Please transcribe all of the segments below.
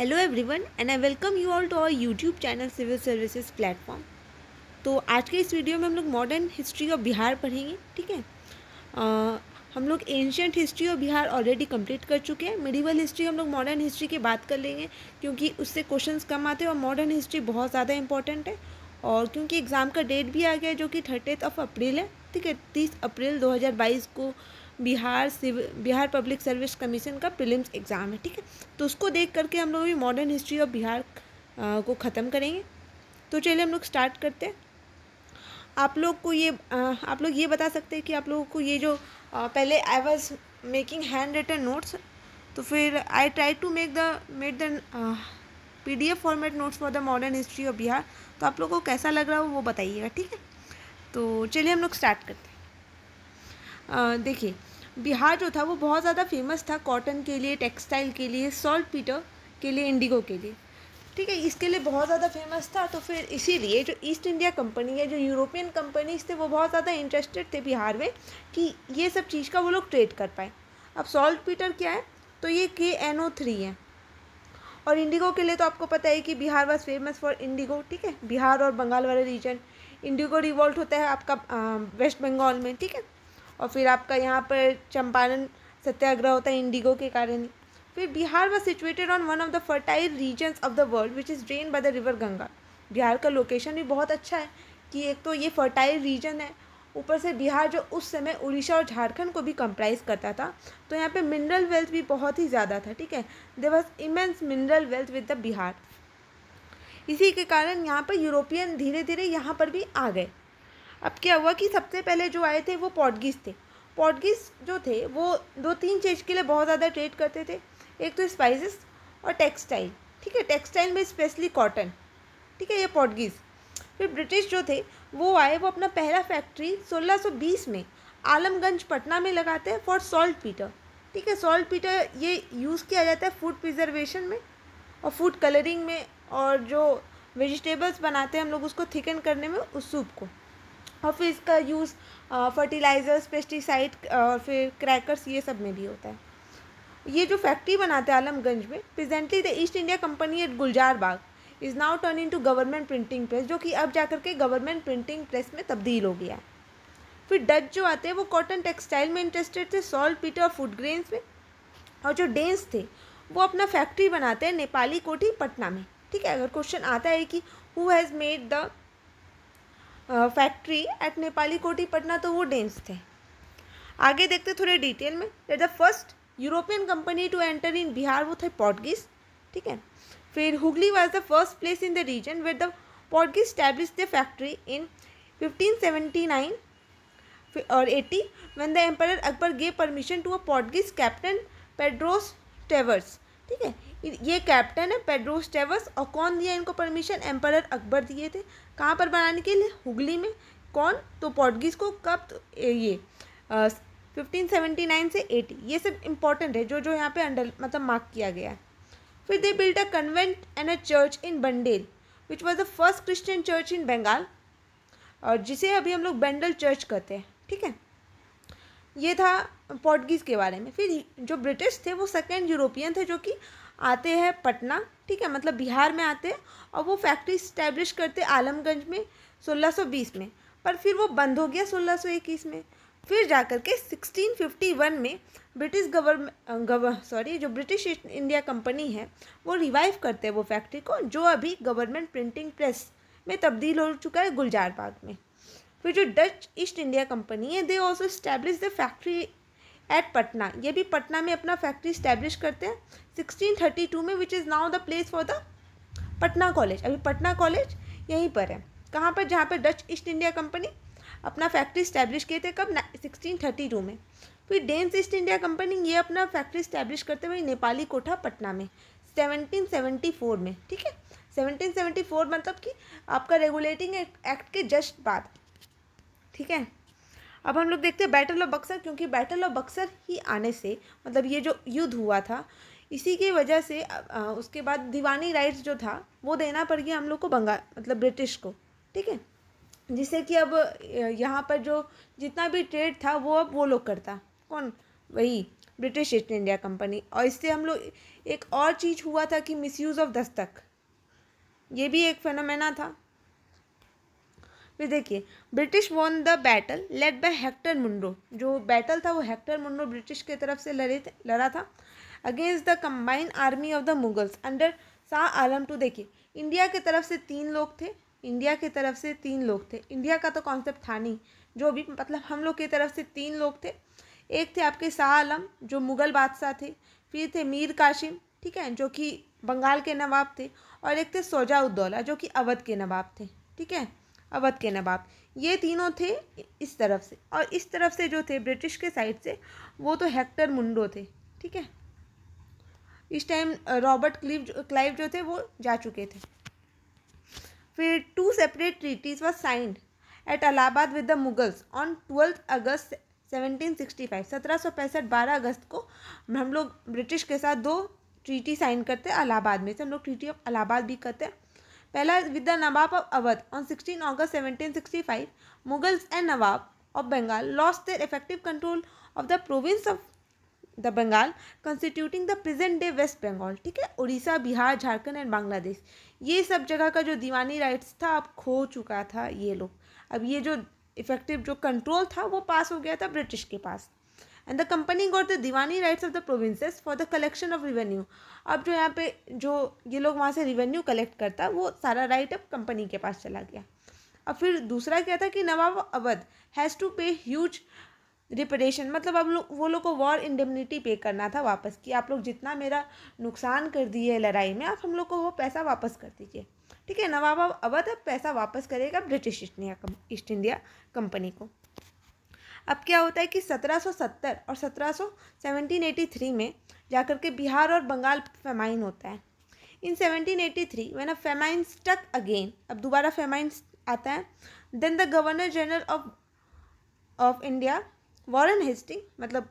Hello everyone and I welcome you all to our YouTube channel civil services platform तो आज के इस video में हम लोग मॉडर्न हिस्ट्री ऑफ बिहार पढ़ेंगे ठीक है हम लोग ancient history of Bihar already complete कर चुके हैं मिडिवल हिस्ट्री हम लोग मॉडर्न हिस्ट्री की बात कर लेंगे क्योंकि उससे क्वेश्चन कम आते हैं और मॉडर्न हिस्ट्री बहुत ज़्यादा इंपॉर्टेंट है और क्योंकि एग्ज़ाम का डेट भी आ गया जो कि थर्टीथ ऑफ अप्रैल है ठीक है तीस अप्रैल दो को Bihar civil Bihar public service commission का प्रिलिम्स एग्ज़ाम है ठीक है तो उसको देख करके हम लोग भी मॉडर्न हिस्ट्री ऑफ बिहार को ख़त्म करेंगे तो चलिए हम लोग स्टार्ट करते हैं आप लोग को ये आप लोग ये बता सकते हैं कि आप लोगों को ये जो पहले I was making handwritten notes तो फिर I try to make the made the P D F format notes for the modern history of Bihar तो आप लोगों को कैसा लग रहा हो वो बताइएगा ठीक है तो चलिए हम लोग स्टार्ट करते हैं देखिए बिहार जो था वो बहुत ज़्यादा फेमस था कॉटन के लिए टेक्सटाइल के लिए सॉल्ट पीटर के लिए इंडिगो के लिए ठीक है इसके लिए बहुत ज़्यादा फेमस था तो फिर इसीलिए जो ईस्ट इंडिया कंपनी है जो यूरोपियन कंपनीज थे वो बहुत ज़्यादा इंटरेस्टेड थे बिहार में कि ये सब चीज़ का वो लोग ट्रेड कर पाए अब सॉल्ट पीटर क्या है तो ये के एन ओ थ्री है और इंडिगो के लिए तो आपको पता है कि Bihar was famous for indigo ठीक है बिहार और बंगाल वाले रीजन इंडिगो रिवॉल्ट होता है आपका वेस्ट बंगाल में ठीक है और फिर आपका यहाँ पर चंपारण सत्याग्रह होता है इंडिगो के कारण फिर Bihar was situated on one of the fertile regions of the world which is drain by the river Ganga Bihar का लोकेशन भी बहुत अच्छा है कि एक तो ये फर्टाइल रीजन है ऊपर से बिहार जो उस समय उड़ीसा और झारखंड को भी कंप्राइज करता था तो यहाँ पे मिनरल वेल्थ भी बहुत ही ज़्यादा था ठीक है they was immense mineral wealth with the Bihar इसी के कारण यहाँ पर यूरोपियन धीरे धीरे यहाँ पर भी आ गए अब क्या हुआ कि सबसे पहले जो आए थे वो पॉडगिस थे पॉडगिस जो थे वो दो तीन चीज़ के लिए बहुत ज़्यादा ट्रेड करते थे एक तो स्पाइसेस और टेक्सटाइल ठीक है टेक्सटाइल में स्पेशली कॉटन ठीक है ये पॉडगिस फिर ब्रिटिश जो थे वो आए वो अपना पहला फैक्ट्री 1620 में आलमगंज पटना में लगाते हैं फॉर सॉल्ट पीटर ठीक है सॉल्ट पीटर ये यूज़ किया जाता है फूड प्रिजर्वेशन में और फूड कलरिंग में और जो वेजिटेबल्स बनाते हैं हम लोग उसको थिकन करने में उस सूप को और फिर इसका यूज़ फर्टिलाइज़र्स पेस्टिसाइड और फिर क्रैकर्स ये सब में भी होता है ये जो फैक्ट्री बनाते हैं आलमगंज में presently the East India Company at Gulzar Bagh is now turn into government printing press जो कि अब जाकर के गवर्नमेंट प्रिंटिंग प्रेस में तब्दील हो गया है फिर डच जो आते हैं वो कॉटन टेक्सटाइल में इंटरेस्टेड थे सॉल्ट पीटर और फूड ग्रेन्स में और जो डेंस थे वो अपना फैक्ट्री बनाते हैं नेपाली कोठी पटना में ठीक है अगर क्वेश्चन आता है कि who has made the factory at Nepali Kothi Patna तो वो डेंस थे आगे देखते थोड़े डिटेल में the first European company to enter in Bihar वो थे पोर्टगिस ठीक है फिर Hooghly was the first place in the region where the Portuguese establish the factory in fifteen और eighty one the empire Akbar gave permission to a portuguese captain Pedros Tavares ठीक है ये captain है पेड्रो स्टेवस और कौन दिया इनको परमिशन एम्पर अकबर दिए थे कहाँ पर बनाने के लिए हुगली में कौन तो पोर्टगीज को कब तो ये फिफ्टीन सेवेंटी नाइन से एटी ये सब इम्पॉर्टेंट है जो जो यहाँ पे अंडर मतलब मार्क किया गया है फिर they built a convent and a church in Bandel which was the first Christian church in Bengal और जिसे अभी हम लोग बेंडल चर्च कहते हैं ठीक है ये था पोर्टगीज़ के बारे में फिर जो ब्रिटिश थे वो सेकेंड यूरोपियन थे जो कि आते हैं पटना ठीक है मतलब बिहार में आते हैं और वो फैक्ट्री इस्टेब्लिश करते आलमगंज में 1620 में पर फिर वो बंद हो गया 1621 में फिर जाकर के 1651 में ब्रिटिश गवर्नमेंट गव सॉरी जो ब्रिटिश इंडिया कंपनी है वो रिवाइव करते हैं वो फैक्ट्री को जो अभी गवर्नमेंट प्रिंटिंग प्रेस में तब्दील हो चुका है गुलजार बाग में फिर जो डच ईस्ट इंडिया कंपनी है they also establish the factory at Patna ये भी पटना में अपना फैक्ट्री स्टैब्लिश करते हैं 1632 में which is now the place for the Patna college अभी पटना कॉलेज यहीं पर है कहाँ पर जहाँ पर डच ईस्ट इंडिया कंपनी अपना फैक्ट्री स्टैब्लिश किए थे कब सिक्सटीन थर्टी टू में फिर डेंस ईस्ट इंडिया कंपनी ये अपना फैक्ट्री स्टैब्लिश करते हुए नेपाली कोठा पटना में 1774 में ठीक है 1774 मतलब कि आपका रेगुलेटिंग एक्ट के जस्ट बाद ठीक है अब हम लोग देखते हैं बैटल ऑफ बक्सर क्योंकि बैटल ऑफ बक्सर ही आने से मतलब ये जो युद्ध हुआ था इसी की वजह से आ, उसके बाद दीवानी राइट्स जो था वो देना पड़ गया हम लोग को बंगाल मतलब ब्रिटिश को ठीक है जिससे कि अब यहाँ पर जो जितना भी ट्रेड था वो अब वो लोग करता कौन वही ब्रिटिश ईस्ट इंडिया कंपनी और इससे हम लोग एक और चीज़ हुआ था कि मिसयूज़ ऑफ दस्तक ये भी एक फेनोमेना था फिर देखिए British won the battle led by Hector Munro जो बैटल था वो हेक्टर मुंडो ब्रिटिश के तरफ से लड़े थे लड़ा था against the combined army of the Mughals under Shah Alam two देखिए इंडिया की तरफ से तीन लोग थे इंडिया की तरफ से तीन लोग थे इंडिया का तो कॉन्सेप्ट था नहीं जो भी मतलब हम लोग की तरफ से तीन लोग थे एक थे आपके शाह आलम जो मुग़ल बादशाह थे फिर थे मीर काशिम ठीक है जो कि बंगाल के नवाब थे और एक थे सोजाउद्दौला जो कि अवध के नवाब थे ठीक है अवध के नवाब ये तीनों थे इस तरफ से और इस तरफ से जो थे ब्रिटिश के साइड से वो तो हेक्टर मुंडो थे ठीक है इस टाइम रॉबर्ट क्लिव क्लाइव जो थे वो जा चुके थे फिर two separate treaties were signed at Allahabad with the Mughals on twelfth August 1765 सत्रह बारह अगस्त को हम लोग ब्रिटिश के साथ दो ट्रीटी साइन करते हैं अलाहाबाद में से हम लोग ट्रीटी ऑफ अलाहाबाद भी करते हैं पहला with the nawab of Awadh on sixteen August five Mughals and nawab of Bengal lost their effective control of the province of the Bengal constituting the present day West Bengal ठीक है उड़ीसा बिहार झारखंड एंड बांग्लादेश ये सब जगह का जो दीवानी राइट्स था अब खो चुका था ये लोग अब ये जो इफेक्टिव जो कंट्रोल था वो पास हो गया था ब्रिटिश के पास and the company got the diwani rights of the provinces for the collection of revenue अब जो यहाँ पे जो ये लोग वहाँ से रिवेन्यू कलेक्ट करता वो सारा राइट अब कंपनी के पास चला गया अब फिर दूसरा क्या था कि nawab Awadh has to pay huge reparation मतलब अब लोग वो लोग को वॉर इंडेमनिटी पे करना था वापस कि आप लोग जितना मेरा नुकसान कर दिए लड़ाई में आप हम लोग को वो पैसा वापस कर दीजिए ठीक है नवाब अवध अब पैसा वापस करेगा British East India East India company को अब क्या होता है कि 1770 और 171783 में जाकर के बिहार और बंगाल फेमाइन होता है in 1783 when a famine struck again अब दोबारा फेमाइन आता है then the governor general of of India Warren Hasting मतलब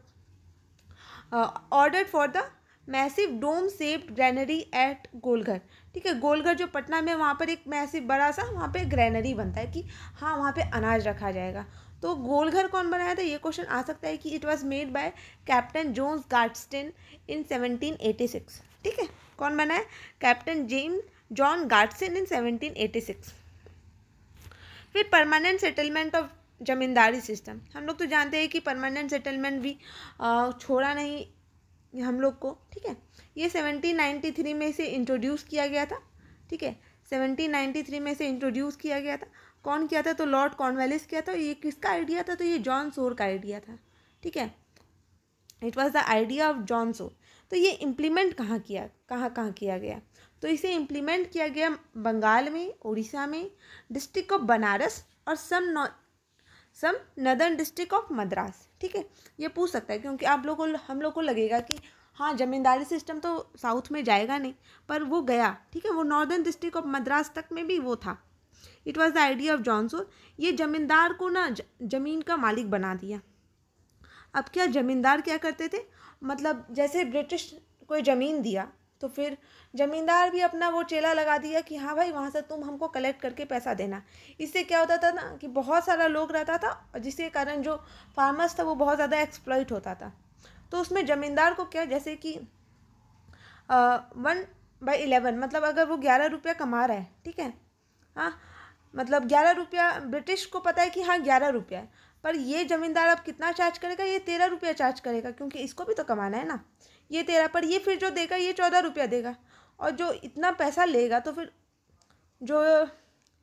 order for the massive dome shaped granary at Golghar ठीक है गोलघर जो पटना में वहाँ पर एक मैसी बड़ा सा वहाँ पे ग्रैनरी बनता है कि हाँ वहाँ पे अनाज रखा जाएगा तो गोलघर कौन बनाया था ये क्वेश्चन आ सकता है कि it was made by captain Jones Garstin in 1786 ठीक है कौन बनाया captain James John Garstin in 1786 फिर permanent settlement of zamindari system हम लोग तो जानते हैं कि परमानेंट सेटलमेंट भी छोड़ा नहीं हम लोग को ठीक है ये 1793 में इसे इंट्रोड्यूस किया गया था ठीक है 1793 में इसे इंट्रोड्यूस किया गया था कौन किया था तो लॉर्ड कॉर्नवेलिस किया था ये किसका आइडिया था तो ये जॉन सोर का आइडिया था ठीक है it was the idea of John Shore तो ये इम्प्लीमेंट कहाँ किया कहाँ कहाँ किया गया तो इसे इम्प्लीमेंट किया गया बंगाल में उड़ीसा में डिस्ट्रिक्ट ऑफ बनारस और some some northern district of Madras ठीक है ये पूछ सकता है क्योंकि आप लोगों को हम लोग को लगेगा कि हाँ ज़मींदारी सिस्टम तो साउथ में जाएगा नहीं पर वो गया ठीक है वो नॉर्दर्न डिस्ट्रिक्ट ऑफ मद्रास तक में भी वो था it was the idea of Johnson ये ज़मींदार को ना ज़मीन का मालिक बना दिया अब क्या ज़मींदार क्या करते थे मतलब जैसे ब्रिटिश कोई ज़मीन दिया तो फिर ज़मींदार भी अपना वो चेला लगा दिया कि हाँ भाई वहाँ से तुम हमको कलेक्ट करके पैसा देना इससे क्या होता था ना कि बहुत सारा लोग रहता था जिसके कारण जो फार्मर्स था वो बहुत ज़्यादा एक्सप्लॉइट होता था तो उसमें ज़मींदार को क्या जैसे कि वन बाई इलेवन मतलब अगर वो ग्यारह रुपया कमा रहा है ठीक है हाँ मतलब ग्यारह रुपया ब्रिटिश को पता है कि हाँ ग्यारह रुपया है पर ये ज़मींदार अब कितना चार्ज करेगा ये तेरह रुपया चार्ज करेगा क्योंकि इसको भी तो कमाना है ना ये तेरह पर ये फिर जो देगा ये चौदह रुपया देगा और जो इतना पैसा लेगा तो फिर जो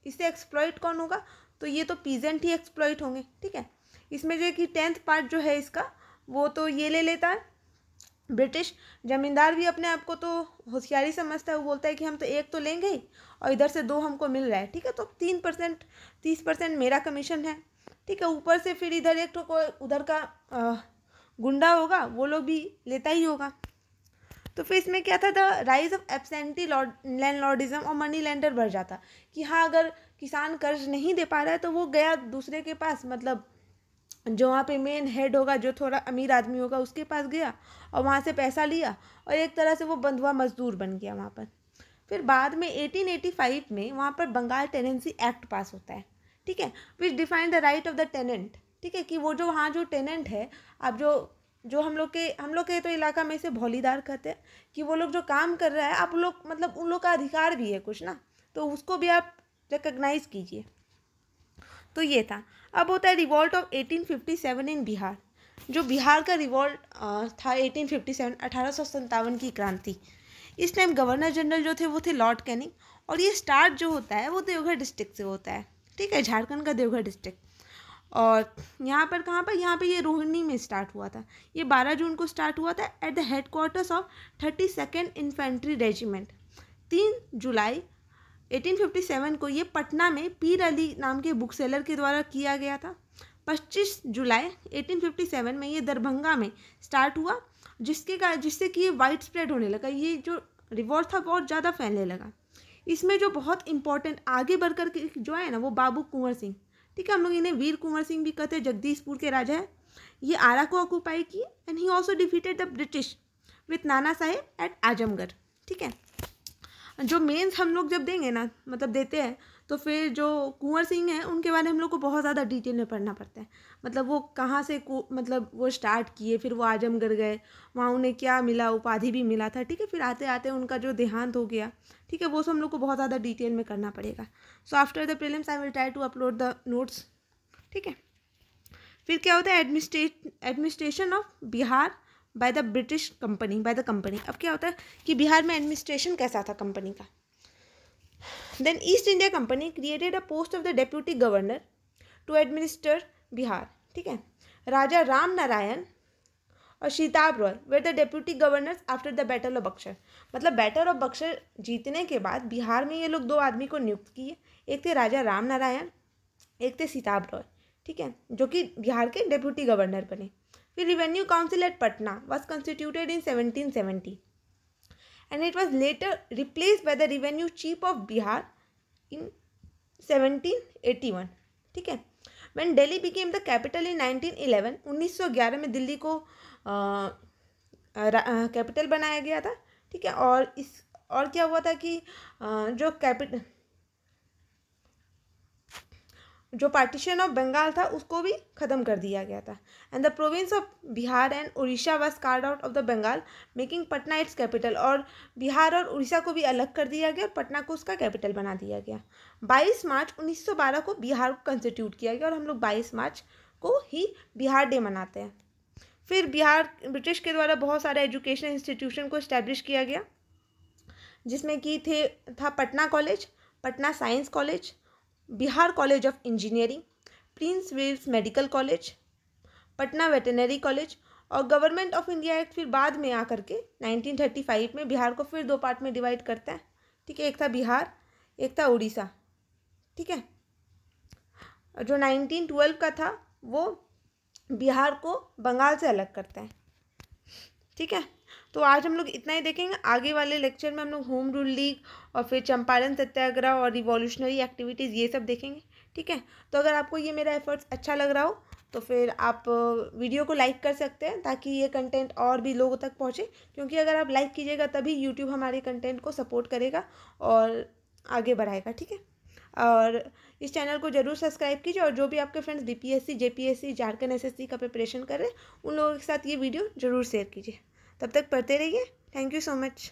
इसे एक्सप्लॉइट कौन होगा तो ये तो पीजेंट ही एक्सप्लॉइट होंगे ठीक है इसमें जो है कि टेंथ पार्ट जो है इसका वो तो ये ले लेता है ब्रिटिश जमींदार भी अपने आप को तो होशियारी समझता है वो बोलता है कि हम तो एक तो लेंगे ही और इधर से दो हमको मिल रहा है ठीक है तो तीन परसेंट तीस परसेंट मेरा कमीशन है ठीक है ऊपर से फिर इधर एक तो उधर का आ, गुंडा होगा वो लोग भी लेता ही होगा तो फिर इसमें क्या था the rise of absentee land और मनी लैंडर बढ़ जाता कि हाँ अगर किसान कर्ज नहीं दे पा रहा है तो वो गया दूसरे के पास मतलब जो वहाँ पे मेन हेड होगा जो थोड़ा अमीर आदमी होगा उसके पास गया और वहाँ से पैसा लिया और एक तरह से वो बंधुआ मजदूर बन गया वहाँ पर फिर बाद में 1885 में वहाँ पर बंगाल टेनेंसी एक्ट पास होता है ठीक है which define the right of the tenant ठीक है कि वो जो वहाँ जो टेनेंट है आप जो जो हम लोग के हम लोग के तो इलाका में इसे भोलीदार कहते हैं कि वो लोग जो काम कर रहा है आप लोग मतलब उन लोग का अधिकार भी है कुछ ना तो उसको भी आप रिकग्नाइज कीजिए तो ये था अब होता है रिवॉल्ट ऑफ 1857 इन बिहार जो बिहार का रिवॉल्ट था 1857 अठारह की क्रांति इस टाइम गवर्नर जनरल जो थे वो थे लॉर्ड कैनिंग और ये स्टार्ट जो होता है वो देवघर डिस्ट्रिक्ट से होता है ठीक है झारखंड का देवघर डिस्ट्रिक्ट और यहाँ पर कहाँ पर यहाँ पे ये रोहिणी में स्टार्ट हुआ था ये 12 जून को स्टार्ट हुआ था at the headquarters of thirty second infantry regiment तीन जुलाई 1857 को ये पटना में पीर अली नाम के बुक सेलर के द्वारा किया गया था 25 जुलाई 1857 में ये दरभंगा में स्टार्ट हुआ जिसके का जिससे कि ये वाइड स्प्रेड होने लगा ये जो रिवॉर्ड था बहुत ज़्यादा फैलने लगा इसमें जो बहुत इंपॉर्टेंट आगे बढ़ कर जो है ना वो बाबू कुंवर सिंह ठीक है हम लोग इन्हें वीर कुंवर सिंह भी कहते हैं जगदीशपुर के राजा है ये आरा को ऑक्यूपाई किए and he also defeated the British with Nana Sahib eight Azamgarh ठीक है जो मेंस हम लोग जब देंगे ना मतलब देते हैं तो फिर जो कुंवर सिंह हैं उनके बारे में हम लोग को बहुत ज़्यादा डिटेल में पढ़ना पड़ता है मतलब वो कहाँ से मतलब वो स्टार्ट किए फिर वो आजमगढ़ गए वहाँ उन्हें क्या मिला उपाधि भी मिला था ठीक है फिर आते आते उनका जो देहांत हो गया ठीक है वो सब हम लोग को बहुत ज़्यादा डिटेल में करना पड़ेगा so after the prelims I will try to upload the notes ठीक है फिर क्या होता है administrate administration of Bihar by the British company by the company अब क्या होता है कि बिहार में एडमिनिस्ट्रेशन कैसा था कंपनी का then East India company created a post of the deputy governor to administer Bihar ठीक है राजा राम नारायण और Shitab Roy were the deputy governor after the battle of Buxar मतलब बैटल ऑफ बक्सर जीतने के बाद बिहार में ये लोग दो आदमी को नियुक्त किए एक थे राजा राम नारायण एक थे सीताब रॉय ठीक है जो कि बिहार के डेप्यूटी गवर्नर बने The Revenue Council at Patna was constituted in 1770 and it was later replaced by the Revenue Chief of Bihar in 1781. ठीक है when Delhi became the capital in 1911 1911 में दिल्ली को कैपिटल बनाया गया था ठीक है और इस और क्या हुआ था कि आ, जो कैपिटल जो पार्टीशन ऑफ बंगाल था उसको भी ख़त्म कर दिया गया था and the province of Bihar and Orissa was carved out of the Bengal making Patna its capital और बिहार और उड़ीसा को भी अलग कर दिया गया और पटना को उसका कैपिटल बना दिया गया 22 मार्च 1912 को बिहार को कंस्टिट्यूट किया गया और हम लोग 22 मार्च को ही बिहार डे मनाते हैं फिर बिहार ब्रिटिश के द्वारा बहुत सारे एजुकेशनल इंस्टीट्यूशन को इस्टेब्लिश किया गया जिसमें कि थे था Patna college Patna science college Bihar college of engineering Prince Wales medical college Patna veterinary college और गवर्नमेंट ऑफ इंडिया एक्ट फिर बाद में आकर के 1935 में बिहार को फिर दो पार्ट में डिवाइड करता है ठीक है एक था बिहार एक था उड़ीसा ठीक है जो 1912 का था वो बिहार को बंगाल से अलग करता है ठीक है तो आज हम लोग इतना ही देखेंगे आगे वाले लेक्चर में हम लोग होम रूल लीग और फिर चंपारण सत्याग्रह और रिवॉल्यूशनरी एक्टिविटीज़ ये सब देखेंगे ठीक है तो अगर आपको ये मेरा एफर्ट्स अच्छा लग रहा हो तो फिर आप वीडियो को लाइक कर सकते हैं ताकि ये कंटेंट और भी लोगों तक पहुँचे क्योंकि अगर आप लाइक कीजिएगा तभी यूट्यूब हमारे कंटेंट को सपोर्ट करेगा और आगे बढ़ाएगा ठीक है और इस चैनल को जरूर सब्सक्राइब कीजिए और जो भी आपके friends BPSC JPSC Jharkhand SSC का प्रिपरेशन कर रहे हैं उन लोगों के साथ ये वीडियो जरूर शेयर कीजिए तब तक पढ़ते रहिए थैंक यू सो मच